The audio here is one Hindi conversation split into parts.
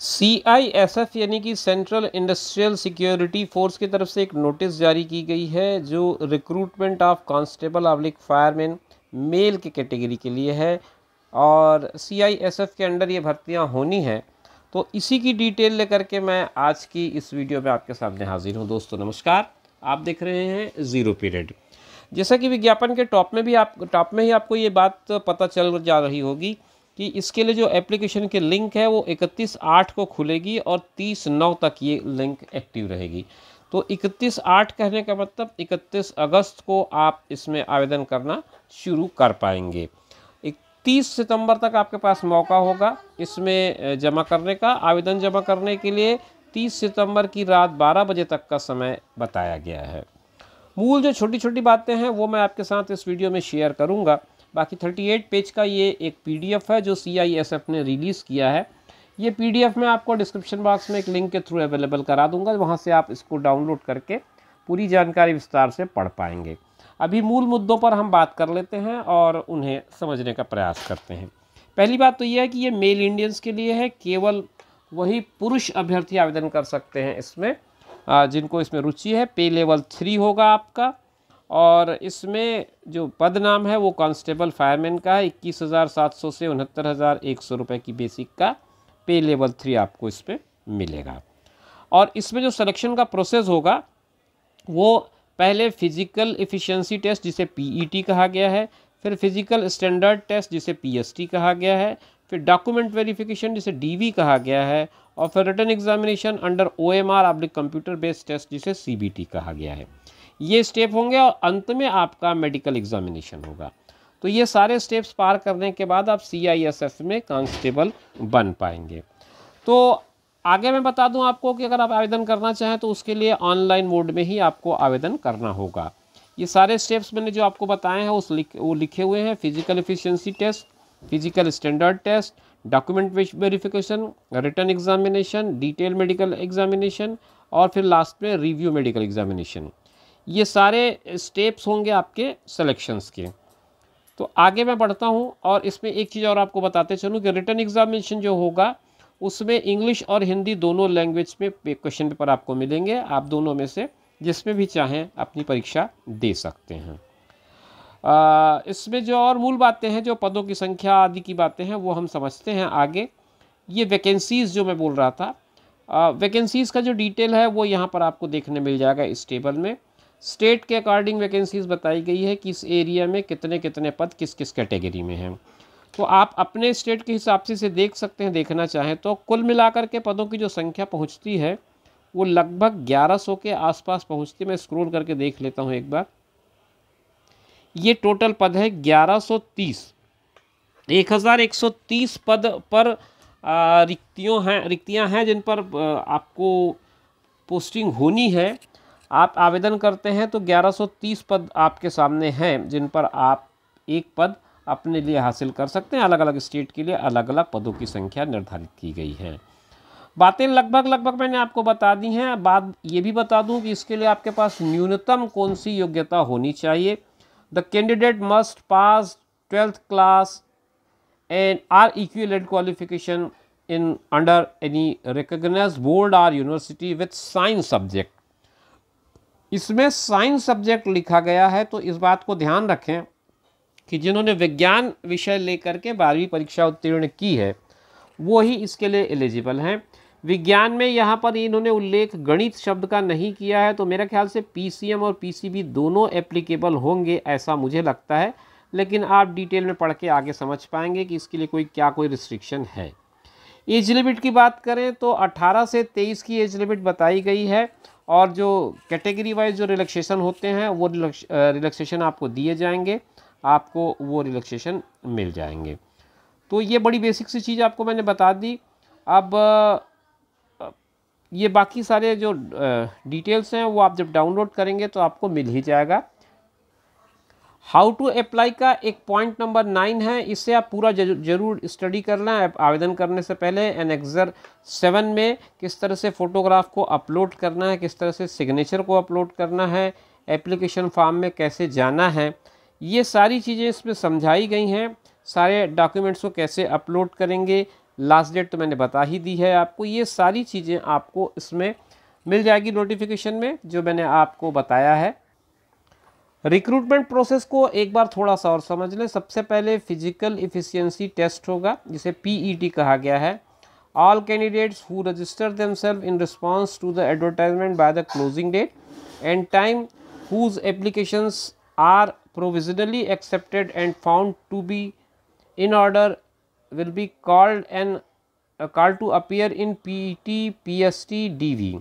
सी आई एस एफ यानी कि सेंट्रल इंडस्ट्रियल सिक्योरिटी फोर्स की तरफ से एक नोटिस जारी की गई है जो recruitment of constable oblique fireman male के कैटेगरी के लिए है और सी आई एस एफ के अंडर ये भर्तियाँ होनी हैं तो इसी की डिटेल लेकर के मैं आज की इस वीडियो में आपके सामने हाजिर हूँ दोस्तों नमस्कार आप देख रहे हैं ज़ीरो पीरियड जैसा कि विज्ञापन के टॉप में भी आप टॉप में ही आपको ये बात पता चल जा रही होगी कि इसके लिए जो एप्लीकेशन के लिंक है वो इकतीस आठ को खुलेगी और तीस नौ तक ये लिंक एक्टिव रहेगी तो इकतीस आठ कहने का मतलब इकतीस अगस्त को आप इसमें आवेदन करना शुरू कर पाएंगे इकतीस सितंबर तक आपके पास मौका होगा इसमें जमा करने का आवेदन जमा करने के लिए तीस सितंबर की रात बारह बजे तक का समय बताया गया है मूल जो छोटी छोटी बातें हैं वो मैं आपके साथ इस वीडियो में शेयर करूँगा बाकी 38 पेज का ये एक पीडीएफ है जो सीआईएसएफ ने रिलीज़ किया है ये पीडीएफ मैं आपको डिस्क्रिप्शन बॉक्स में एक लिंक के थ्रू अवेलेबल करा दूंगा वहाँ से आप इसको डाउनलोड करके पूरी जानकारी विस्तार से पढ़ पाएंगे अभी मूल मुद्दों पर हम बात कर लेते हैं और उन्हें समझने का प्रयास करते हैं पहली बात तो यह है कि ये मेल इंडियंस के लिए है केवल वही पुरुष अभ्यर्थी आवेदन कर सकते हैं इसमें जिनको इसमें रुचि है पे लेवल थ्री होगा आपका और इसमें जो पद नाम है वो कांस्टेबल फायरमैन का है इक्कीस हज़ार सात सौ से उनहत्तर हज़ार एक सौ रुपये की बेसिक का पे लेवल थ्री आपको इस पर मिलेगा और इसमें जो सिलेक्शन का प्रोसेस होगा वो पहले फिज़िकल इफ़िशेंसी टेस्ट जिसे पीईटी e कहा गया है फिर फिज़िकल स्टैंडर्ड टेस्ट जिसे पीएसटी कहा गया है फिर डॉक्यूमेंट वेरिफिकेशन जिसे डीवी कहा गया है और फिर written examination under OMR M R computer based test जिसे सीबीटी कहा गया है ये स्टेप होंगे और अंत में आपका मेडिकल एग्जामिनेशन होगा तो ये सारे स्टेप्स पार करने के बाद आप सी में कांस्टेबल बन पाएंगे तो आगे मैं बता दूं आपको कि अगर आप आवेदन करना चाहें तो उसके लिए ऑनलाइन मोड में ही आपको आवेदन करना होगा ये सारे स्टेप्स मैंने जो आपको बताए हैं उस लिख वो लिखे हुए हैं physical efficiency test physical standard test document verification written examination detail medical examination और फिर लास्ट में रिव्यू मेडिकल एग्जामिनेशन ये सारे स्टेप्स होंगे आपके सिलेक्शंस के तो आगे मैं बढ़ता हूँ और इसमें एक चीज़ और आपको बताते चलूँ कि रिटर्न एग्जामिनेशन जो होगा उसमें इंग्लिश और हिंदी दोनों लैंग्वेज में क्वेश्चन पेपर आपको मिलेंगे आप दोनों में से जिसमें भी चाहें अपनी परीक्षा दे सकते हैं आ, इसमें जो और मूल बातें हैं जो पदों की संख्या आदि की बातें हैं वो हम समझते हैं आगे ये वैकेंसीज़ जो मैं बोल रहा था वैकेंसीज़ का जो डिटेल है वो यहाँ पर आपको देखने मिल जाएगा इस टेबल में स्टेट के अकॉर्डिंग वैकेंसीज़ बताई गई है कि इस एरिया में कितने कितने पद किस किस कैटेगरी में हैं तो आप अपने स्टेट के हिसाब से इसे देख सकते हैं देखना चाहें तो कुल मिलाकर के पदों की जो संख्या पहुंचती है वो लगभग 1100 के आसपास पहुंचती मैं स्क्रोल करके देख लेता हूं एक बार ये टोटल पद है 1130 1130 पद पर रिक्तियों हैं रिक्तियां हैं जिन पर आपको पोस्टिंग होनी है आप आवेदन करते हैं तो 1130 पद आपके सामने हैं जिन पर आप एक पद अपने लिए हासिल कर सकते हैं अलग अलग स्टेट के लिए अलग अलग पदों की संख्या निर्धारित की गई है बातें लगभग लगभग मैंने आपको बता दी हैं बात ये भी बता दूं कि इसके लिए आपके पास न्यूनतम कौन सी योग्यता होनी चाहिए the candidate must pass twelfth class and or equivalent qualification in under any recognise board or university with science subject इसमें साइंस सब्जेक्ट लिखा गया है तो इस बात को ध्यान रखें कि जिन्होंने विज्ञान विषय लेकर के बारहवीं परीक्षा उत्तीर्ण की है वो ही इसके लिए एलिजिबल हैं विज्ञान में यहाँ पर इन्होंने उल्लेख गणित शब्द का नहीं किया है तो मेरे ख्याल से पीसीएम और पीसीबी दोनों एप्लीकेबल होंगे ऐसा मुझे लगता है लेकिन आप डिटेल में पढ़ के आगे समझ पाएंगे कि इसके लिए कोई क्या कोई रिस्ट्रिक्शन है एज लिमिट की बात करें तो 18 से 23 की एज लिमिट बताई गई है और जो कैटेगरी वाइज जो रिलैक्सेशन होते हैं वो रिलैक्सेशन आपको दिए जाएंगे आपको वो रिलैक्सेशन मिल जाएंगे तो ये बड़ी बेसिक सी चीज़ आपको मैंने बता दी अब ये बाकी सारे जो डिटेल्स हैं वो आप जब डाउनलोड करेंगे तो आपको मिल ही जाएगा हाउ टू अप्लाई का एक पॉइंट नंबर नाइन है इसे आप पूरा जरूर स्टडी करना है आवेदन करने से पहले एनेक्सर सेवन में किस तरह से फ़ोटोग्राफ को अपलोड करना है किस तरह से सिग्नेचर को अपलोड करना है एप्लीकेशन फॉर्म में कैसे जाना है ये सारी चीज़ें इसमें समझाई गई हैं सारे डॉक्यूमेंट्स को कैसे अपलोड करेंगे लास्ट डेट तो मैंने बता ही दी है आपको ये सारी चीज़ें आपको इसमें मिल जाएगी नोटिफिकेशन में जो मैंने आपको बताया है रिक्रूटमेंट प्रोसेस को एक बार थोड़ा सा और समझ लें सबसे पहले फिजिकल इफिशियंसी टेस्ट होगा जिसे पीईटी e कहा गया है all candidates who register them in response to the advertisement by the closing date and time whose applications are provisionally accepted and found to be in order will be called and call to to in P T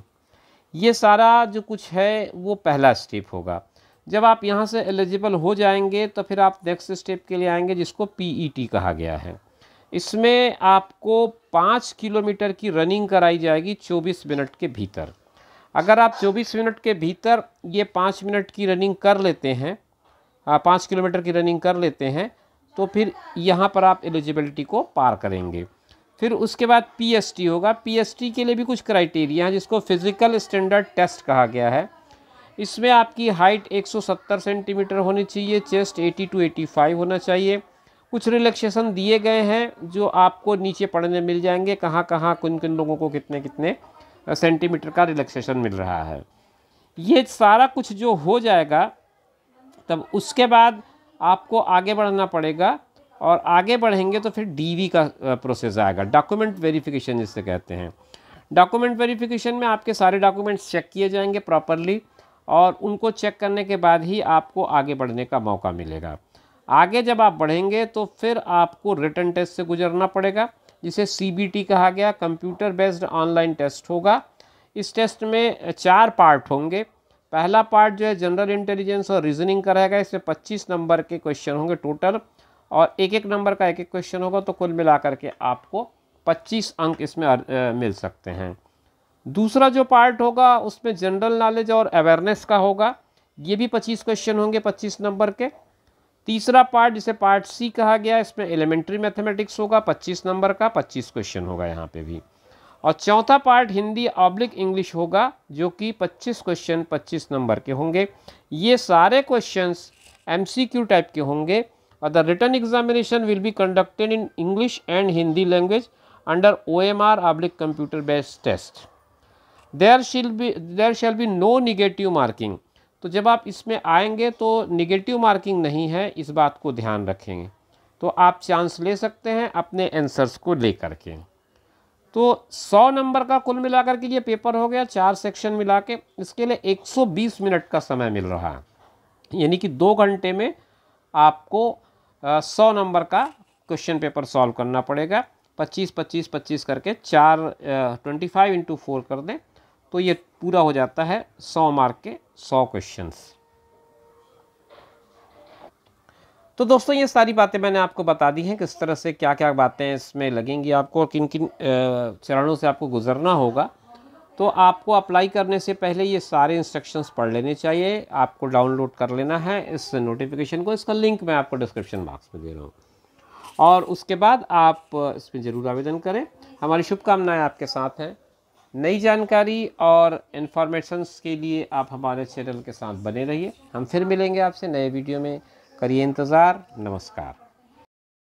ये सारा जो कुछ है वो पहला स्टेप होगा जब आप यहाँ से एलिजिबल हो जाएंगे तो फिर आप नेक्स्ट स्टेप के लिए आएंगे जिसको पीईटी e कहा गया है इसमें आपको पाँच किलोमीटर की रनिंग कराई जाएगी चौबीस मिनट के भीतर अगर आप चौबीस मिनट के भीतर ये पाँच मिनट की रनिंग कर लेते हैं पाँच किलोमीटर की रनिंग कर लेते हैं तो फिर यहाँ पर आप एलिजिबिलिटी को पार करेंगे फिर उसके बाद पीएसटी होगा पीएसटी के लिए भी कुछ क्राइटेरिया हैं जिसको फिज़िकल स्टैंडर्ड टेस्ट कहा गया है इसमें आपकी हाइट 170 सेंटीमीटर होनी चाहिए चेस्ट 80 टू 85 होना चाहिए कुछ रिलैक्सेशन दिए गए हैं जो आपको नीचे पढ़ने मिल जाएंगे कहाँ कहाँ किन किन लोगों को कितने कितने सेंटीमीटर का रिलैक्सेशन मिल रहा है ये सारा कुछ जो हो जाएगा तब उसके बाद आपको आगे बढ़ना पड़ेगा और आगे बढ़ेंगे तो फिर डीवी का प्रोसेस आएगा डॉक्यूमेंट वेरिफिकेशन जिसे कहते हैं डॉक्यूमेंट वेरिफिकेशन में आपके सारे डॉक्यूमेंट्स चेक किए जाएंगे प्रॉपरली और उनको चेक करने के बाद ही आपको आगे बढ़ने का मौका मिलेगा आगे जब आप बढ़ेंगे तो फिर आपको रिटर्न टेस्ट से गुजरना पड़ेगा जिसे सी कहा गया कंप्यूटर बेस्ड ऑनलाइन टेस्ट होगा इस टेस्ट में चार पार्ट होंगे पहला पार्ट जो है जनरल इंटेलिजेंस और रीजनिंग का रहेगा इसमें 25 नंबर के क्वेश्चन होंगे टोटल और एक एक नंबर का एक एक क्वेश्चन होगा तो कुल मिलाकर के आपको 25 अंक इसमें मिल सकते हैं दूसरा जो पार्ट होगा उसमें जनरल नॉलेज और अवेयरनेस का होगा ये भी पच्चीस क्वेश्चन होंगे पच्चीस नंबर के तीसरा पार्ट जिसे पार्ट सी कहा गया इसमें एलिमेंट्री मैथमेटिक्स होगा पच्चीस नंबर का पच्चीस क्वेश्चन होगा यहाँ पे भी और चौथा पार्ट हिंदी ऑब्लिक इंग्लिश होगा जो कि 25 क्वेश्चन 25 नंबर के होंगे ये सारे क्वेश्चन एम टाइप के होंगे और the written examination will be conducted in English and Hindi language under O M R oblique computer based test there shall be there shall be no negative marking तो जब आप इसमें आएंगे तो निगेटिव मार्किंग नहीं है इस बात को ध्यान रखेंगे तो आप चांस ले सकते हैं अपने आंसर्स को ले करके तो 100 नंबर का कुल मिलाकर के ये पेपर हो गया चार सेक्शन मिला के इसके लिए 120 मिनट का समय मिल रहा है यानी कि दो घंटे में आपको सौ नंबर का क्वेश्चन पेपर सॉल्व करना पड़ेगा 25 25 25 करके चार ट्वेंटी फाइव इंटू फोर कर दें तो ये पूरा हो जाता है सौ मार्क के सौ क्वेश्चंस तो दोस्तों ये सारी बातें मैंने आपको बता दी हैं किस तरह से क्या क्या बातें इसमें लगेंगी आपको और किन किन चरणों से आपको गुजरना होगा तो आपको अप्लाई करने से पहले ये सारे इंस्ट्रक्शंस पढ़ लेने चाहिए आपको डाउनलोड कर लेना है इस नोटिफिकेशन को इसका लिंक मैं आपको डिस्क्रिप्शन बॉक्स में दे रहा हूँ और उसके बाद आप इसमें ज़रूर आवेदन करें हमारी शुभकामनाएँ आपके साथ हैं नई जानकारी और इन्फॉर्मेशन के लिए आप हमारे चैनल के साथ बने रहिए हम फिर मिलेंगे आपसे नए वीडियो में करिए इंतज़ार नमस्कार